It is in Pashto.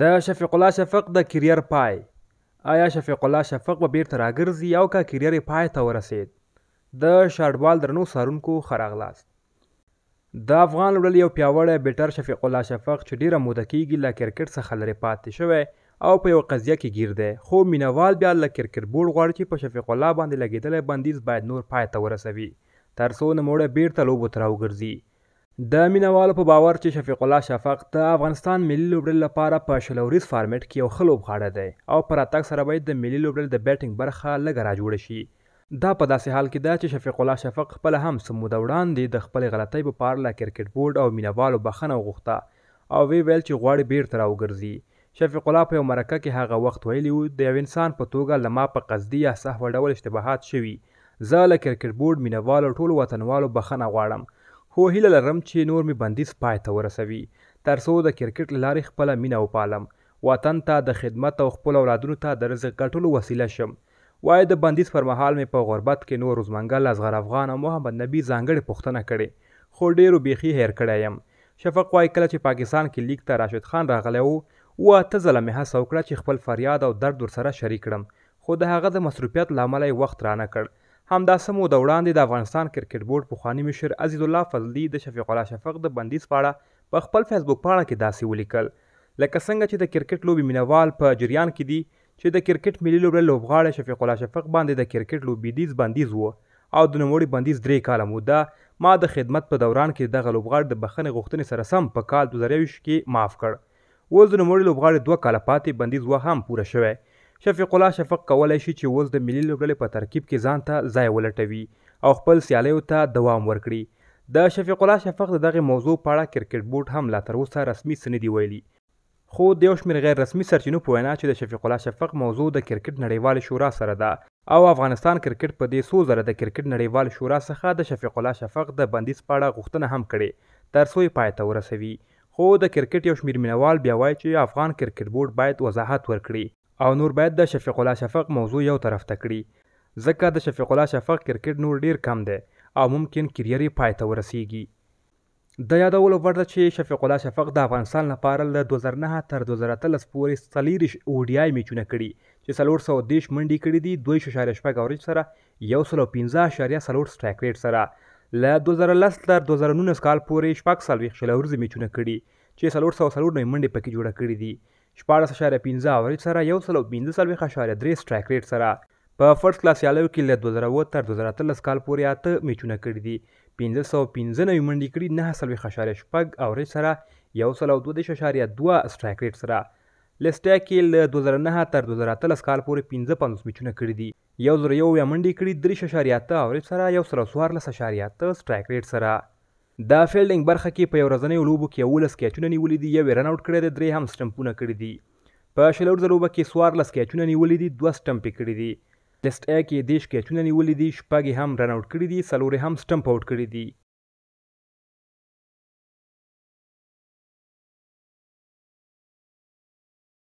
د شفیق الله شفق د کریر پای آیا شفیق الله شفق به بیرته راګرځي او که کریر پای ته ورسید د شارډوال درنو سارونکو خراغلاست د افغان لړل یو پیاوړی بیټر شفیق الله شفق چې ډیره موده کیږي له کرکټ څخه لرې پاتې شوی او په یو قضیه کې گیر دی خو مینوال بیا له کرکټ بورډ غواړي چې په شفیق الله باندې لګیدلی بندیز باید نور پای ته ورسوي تر څو نوموړی بیرته لوبو ته راوګرځي د مینوالو په باور چې شفیق الله شفق د افغانستان ملي لوبډل لپاره په شلوریز فارمیټ کې یو ښه لوبغاړی دی او په راتګ سره باید د ملي لوبډل د بیټینګ برخه لږه راجوړه شي دا په داسې حال کې ده چې شفیق الله شفق خپله هم څه موده وړاندې د خپلې غلطۍ په پاره له کرکټ بورډ او مینوالو بخښنه وغوښته او وی ویل چې غواړي بیرته راوګرځي شفیق الله په یو مرکه کې هغه وخت ویلی و د یو انسان په توګه لما په قصدي یا صحوه ډول اشتباهات شوي زه له کرکټ بورډ مینوالو ټولو وطنوالو بخښنه غواړم خو هیله لرم چې نور مې بندیز پای ته ورسوي تر څو د کرکټ لارې خپله مینه وپالم وطن ته د خدمت او خپل اولادونو ته د رزق ګټلو وسیله شم وای د بندیز پر مهال مې په غربت کې نور زمنګل اصغر افغان او محمد نبی ځانګړې پوښتنه کړې خو ډیرو بیخي هیر کړی یم شفق وای کله چې پاکستان کې لیگ ته راشد خان راغلی و و اته ځله مې هڅه وکړه چې خپل فریاد او درد ورسره شریک کړم خو د هغه د مصروفیت له امله وخت رانه کړ همدا څه موده وړاندې د افغانستان کرکټ بورډ پخوانی مشر عزیز الله فضلي د شفیق الله شفق د بندیز په اړه په خپل فیسبوک پاڼه کې داسې ولیکل لکه څنګه چې د کرکټ لوبي مینوال په جریان کې دي چې د کرکټ ملي لوبډلې لوبغاړی شفیق الله شفق باندې د کرکټ لوبیدیز بندیز و او د نوموړي بندیز درې کاله موده ما د خدمت په دوران کې دغه لوبغاړی د بخښنې غوښتنې سره سم په کال 2020 کې معاف کړ اوس د نوموړي لوبغاړي دوه کاله پاتې بندیز و هم پوره شوی شفیق الله شفق کولای شي چې اوس د ملي لوبډلې په ترکیب کې ځان ته ځای ولټوي او خپل سیالیو ته دوام ورکړي د شفیق الله شفق د دغه موضوع په اړه کرکټ بورډ هم لا تر اوسه رسمي څه نه دی ویلي خو د یو شمېر غیر رسمي سرچینو په وینا چې د شفیق الله شفق موضوع د کرکټ نړیوال شورا سره ده او افغانستان کرکټ په دې څو زره د کرکټ نړیوال شورا څخه د شفیق الله شفق د بندیز په اړه غوښتنه هم کړې تر څو یې پای ته ورسوي خو د کرکټ یو شمیر مینوال بیا وایي چې افغان کرکټ بورډ باید وضاحت ورکړي او نور باید د شفیق الله شفق موضوع یو طرف ته کړي ځکه د شفیق الله شفق کرکټ نور ډیر کم دی او ممکن کریر یې پای ته ورسیږي د یادولو وړ ده چې شفیق الله شفق د افغانستان لپاره له 2009 تر 2013 پورې څلېرویشت اوډیای میچونه کړي چې څلور سوه دېرش منډې کړي دي دوه اعشاریه شپږ اورج سره یو سل او پنځه اعشاریه څلور سټرایک ریټ سره له 2010 تر 2019 کال پورې شپږ څلوېښت شلورزې میچونه کړي چې څلور سوه څلور نوي منډې پکې جوړه کړې دي 14.15 اورج سره 145.3 سټرایک ریټ سره په فرست کلاس یالو کې له 2000 تر 2013 کال پورې اته میچونه کړی دي 1515 نوې منډي کړي 9.6 اورج سره 122.2 سټرایک ریټ سره لسټیا کې له 2009 تر 2013 کال پورې 55 میچونه کړی دي یو زر یو منډي کړي 3.8 اورج سره 114.8 سټرایک ریټ سره د فیلډینګ برخه کې په یو ورځنیو لوبو کې یولس کیچونه نیولې دي یو رن آوټ کړی دی درې هم سټمپونه کړي دي په شلور لوبه کې څوارلس کیچونه نیولې دي دوه سټمپ کړي دي لیست ا کې دیش کیچونه نیولې دي شپږ هم رن آوټ کړي دي څلور هم سټمپ آوټ کړي دي